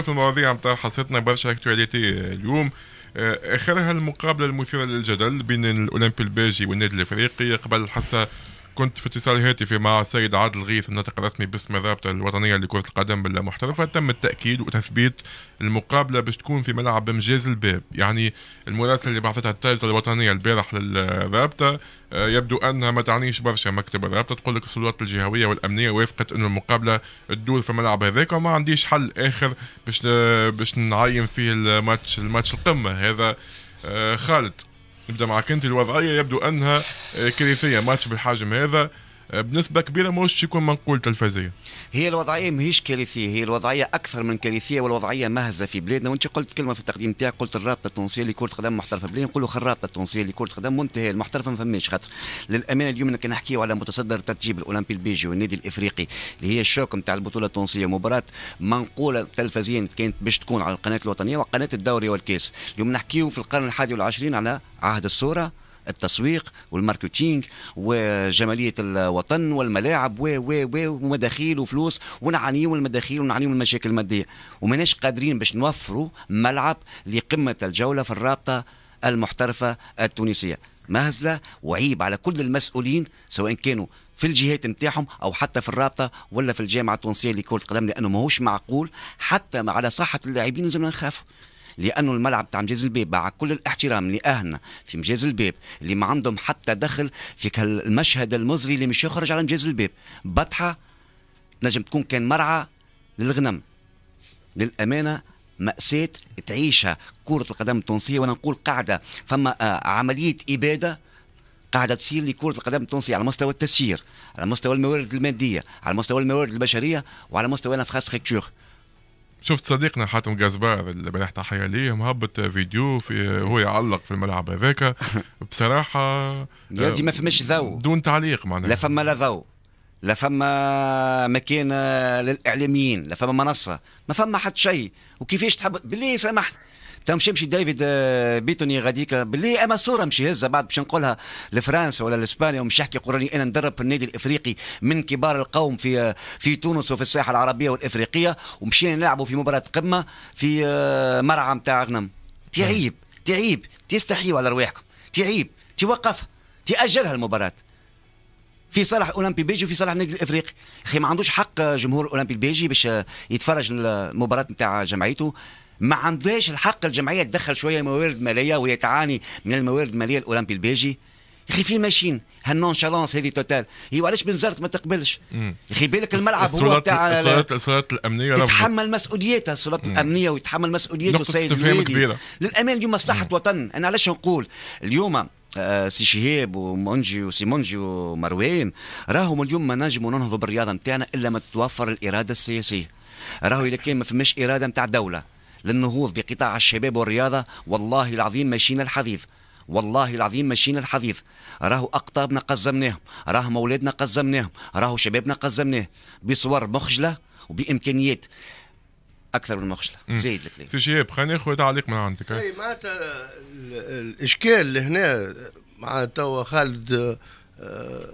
شوف المواضيع نتاع حصتنا برشا اكتواليتي اليوم آه، اخرها المقابله المثيره للجدل بين الاولمبي الباجي والنادي الافريقي قبل الحصه كنت في اتصال هاتفي مع السيد عادل غيث الناطق الرسمي باسم الرابطه الوطنيه لكره القدم المحترفه تم التاكيد وتثبيت المقابله باش تكون في ملعب مجاز الباب يعني المراسله اللي بعثتها التلفزه الوطنيه البارح للرابطه آه، يبدو انها ما تعنيش برشا مكتب الرابطه تقول لك السلطات الجهويه والامنيه وافقت انه المقابله تدور في الملعب هذاك وما عنديش حل اخر باش باش نعين فيه الماتش الماتش القمه هذا آه، خالد نبدا معك انت الوضعيه يبدو انها آه، كارثيه ماتش بالحجم هذا بنسبه كبيره ماهوش يكون منقول تلفزيا هي الوضعيه ماهيش كارثيه هي الوضعيه اكثر من كارثيه والوضعيه مهزه في بلادنا وانت قلت كلمه في التقديم نتاعك قلت الرابطه التونسيه لكره قدم محترفه بلادنا نقولوا الرابطه التونسيه لكره قدم منتهيه المحترفه ما فماش خاطر للامانه اليوم كي نحكيو على متصدر ترتيب الاولمبي البيجي والنادي الافريقي اللي هي الشوك نتاع البطوله التونسيه مباراه منقوله تلفزيا كانت باش تكون على القناه الوطنيه وقناه الدوري والكاس اليوم نحكيو في القرن الحادي والعشرين على عهد الصوره التسويق والماركتينغ وجماليه الوطن والملاعب و و و ومداخيل وفلوس ونعانيو المداخيل ونعانيو المشاكل الماديه وماناش قادرين باش نوفروا ملعب لقمه الجوله في الرابطه المحترفه التونسيه مهزله وعيب على كل المسؤولين سواء كانوا في الجهات نتاعهم او حتى في الرابطه ولا في الجامعه التونسيه لكره القدم لانه ماهوش معقول حتى على صحه اللاعبين لازمنا نخافوا لانه الملعب تاع مجاز الباب مع كل الاحترام لاهلنا في مجاز الباب اللي ما عندهم حتى دخل في المشهد المزري اللي مش يخرج على مجاز الباب بطحه نجم تكون كان مرعى للغنم للامانه مأساة تعيشها كرة القدم التونسية وأنا نقول قاعدة فما آه، عملية إبادة قاعدة تصير لكرة القدم التونسية على مستوى التسيير على مستوى الموارد المادية على مستوى الموارد البشرية وعلى مستوى الانفراستركتور شفت صديقنا حاتم جزبار اللي بنح تحيه ليه مهبط فيديو في هو يعلق في الملعب هذاك بصراحه يا ما فماش ذو دون تعليق معناها لا فما لا ذو لا فما مكان للاعلاميين لا فما منصه ما فما حتى شيء وكيفاش تحب بالله سامحني تو مش يمشي ديفيد آه، بيتوني غاديك آه، باللي اما صوره مش يهزها بعد باش نقولها لفرنسا ولا لاسبانيا ومش يحكي قراني انا ندرب في النادي الافريقي من كبار القوم في آه، في تونس وفي الساحه العربيه والافريقيه ومشينا نلعبوا في مباراه قمه في مرعى نتاع غنم تعيب تعيب تستحيوا على رواحكم تعيب توقف تاجلها المباراه في صالح اولمبي بيجي وفي صالح النادي الافريقي اخي ما عندوش حق جمهور اولمبي البيجي باش يتفرج المباراه نتاع جمعيته ما عندهاش الحق الجمعيه تدخل شويه موارد ماليه وهي تعاني من الموارد الماليه الاولمبي البيجي يا اخي في ماشين هالنونشالونس هذه توتال هي وعلاش بنزرت ما تقبلش يا اخي بالك الملعب هو تاع السلطات الامنيه تتحمل مسؤوليتها السلطات الامنيه ويتحمل مسؤوليته السيد كبيره للامان اليوم مصلحه وطن انا علاش نقول اليوم آه سي شهاب ومونجي وسيمونجي ومروان راهم اليوم ما نجموا ننهضوا بالرياضه نتاعنا الا ما تتوفر الاراده السياسيه راهو اذا كان ما فماش اراده نتاع دوله للنهوض بقطاع الشباب والرياضة والله العظيم ماشينا الحديث والله العظيم ماشينا الحديث راهو اقطابنا قزمناهم راهم مولادنا قزمناهم راهو شبابنا قزمناه بصور مخجله وبامكانيات اكثر من مخجله زايد الكلام سي شهاب خلينا ناخذ تعليق من عندك اي معناتها الاشكال اللي هنا مع توا خالد آه،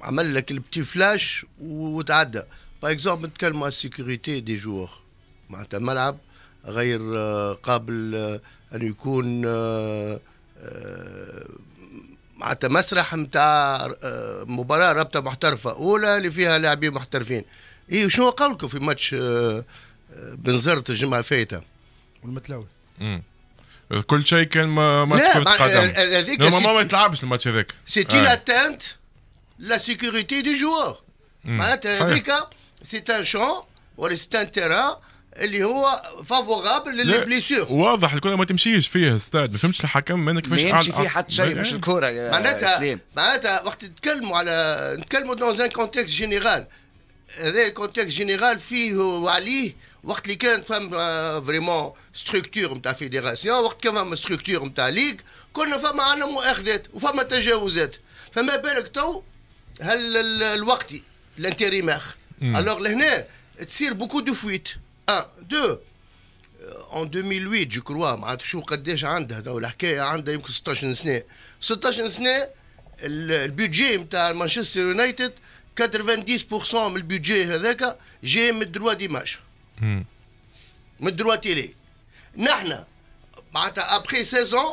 عمل لك البتي فلاش وتعدى باغ اكزومبل نتكلموا على السيكوريتي دي جوغ معناتها الملعب غير آه، قابل آه، أن يكون معناتها آه، مسرح نتاع مباراة رابطة محترفة أولى اللي فيها لاعبين محترفين اي شنو لكم في ماتش بنزرت الجمعة الفايتة والمتلاوي كل شيء كان ماتش كرة قدم ما يتلعبش الماتش هذاك سيتي اون لا سيكوريتي دي جوار معناتها هذيك سيت ان شون ولا سيت ان تيران اللي هو فافورابل للبليسيور واضح الكره ما تمشيش فيه استاذ ما فهمتش الحكم ما كيفاش ما يمشي فيه حتى شيء مش الكره معناتها معناتها وقت نتكلموا على نتكلموا دون ان كونتكست جينيرال هذا الكونتكست جينيرال فيه وعليه وقت اللي كان فهم فريمون ستركتور نتاع فيديراسيون وقت كان فما ستركتور نتاع ليغ كنا فما عندنا مؤاخذات وفما تجاوزات فما بالك تو هل الوقتي الانتيريماخ الوغ لهنا تصير بوكو دو فويت 1 2 euh, en 2008 je crois معناتها شوف قداش عندها دو الحكايه عندها يمكن 16 سنه 16 سنه البيدجي نتاع مانشستر يونايتد 90% من البيدجي هذاك جاي من دروا ديماج من دروا تيلي نحن معناتها ابخي سيزون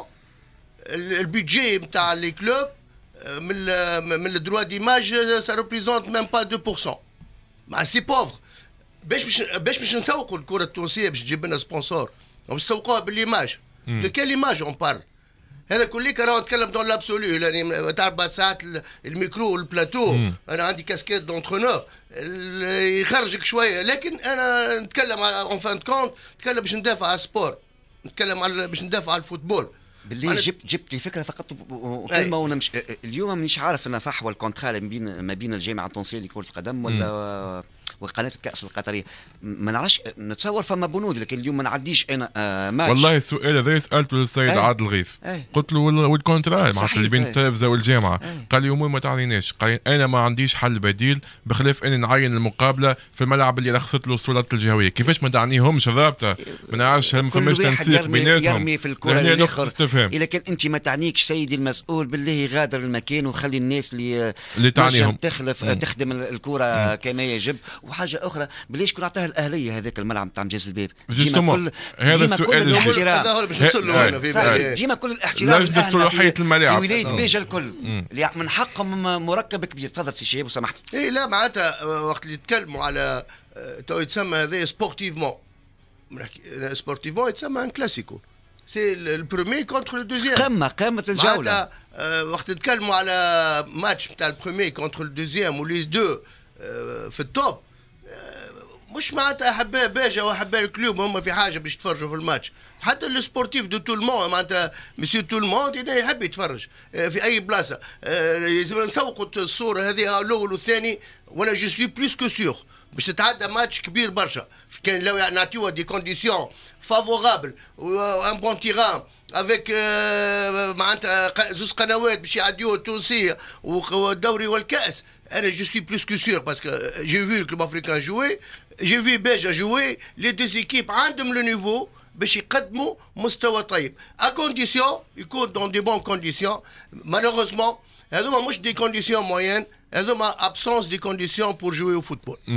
البيدجي نتاع لي كلوب من من الدروا ديماج سا ريبريزونت ميم با 2% مع سي بوفر باش باش باش باش نسوقوا الكره التونسيه باش تجيب لنا سبونسور باش نسوقوها بالليماج دو كيل ايماج اون بار هذا كليك راه نتكلم دون لابسولو يعني تعرف بعد ساعات الميكرو والبلاتو مم. انا عندي كاسكيت دونترونور يخرجك شويه لكن انا نتكلم على اون فان كونت نتكلم باش ندافع على السبور نتكلم على باش ندافع على الفوتبول باللي أنا... جبت جبت لي فكره فقط وكلمه وانا مش اليوم مانيش عارف انا فحوى الكونترا ما بين ما بين الجامعه التونسيه لكره القدم ولا مم. وقناه الكاس القطريه ما نعرفش نتصور فما بنود لكن اليوم ما نعديش انا آه ماتش والله السؤال هذا سالته للسيد ايه؟ عادل غيث ايه؟ قلت له والكونترا مع اللي بين إيه. التلفزه والجامعه ايه؟ قال لي امي ما تعنيناش قال انا ما عنديش حل بديل بخلاف اني نعين المقابله في الملعب اللي رخصت له السلطات الجهويه كيفاش ما تعنيهمش ضابطه ما نعرفش ما فماش تنسيق بيناتهم يرمي في الكره يعني الاخر إيه، لكن انت ما تعنيكش سيدي المسؤول بالله غادر المكان وخلي الناس اللي اللي تعنيهم تخلف إيه. تخدم الكره كما يجب وحاجه اخرى بليش شكون عطاها الاهليه هذاك الملعب نتاع مجاز الباب ديما كل هذا السؤال الاحترام ديما كل الاحترام لجنه صلاحيه الملاعب ولايه بيجا الكل اللي من حقهم مركب كبير تفضل سي شهاب وسامحني اي لا معناتها آه، وقت اللي يتكلموا على آه، تو يتسمى هذا سبورتيفمون سبورتيفمون آه، يتسمى ان كلاسيكو سي البرومي كونتر لو دوزيام قمه قمه الجوله وقت نتكلموا على ماتش نتاع البرومي كونتر لو دوزيام وليز دو في التوب مش معناتها احباء باجا واحباء الكلوب هما في حاجه باش يتفرجوا في الماتش حتى السبورتيف دو تول مون معناتها مسيو تول مون يحب يتفرج آه، في اي بلاصه لازم آه، نسوقوا الصوره هذه الاول والثاني وانا جو سوي بلوس كو سيغ C'est un match qui est bien Il y a des conditions favorables, euh, un bon tirant, avec eh, Je suis plus que sûr parce que euh, j'ai vu le Club africain jouer. J'ai vu Belge jouer les deux équipes à un de même niveau, M. Kadmo, Mustavotaï. À condition, ils comptent dans de bonnes conditions. Malheureusement, ils ont des conditions moyennes, Elles ont une absence de conditions pour jouer au football.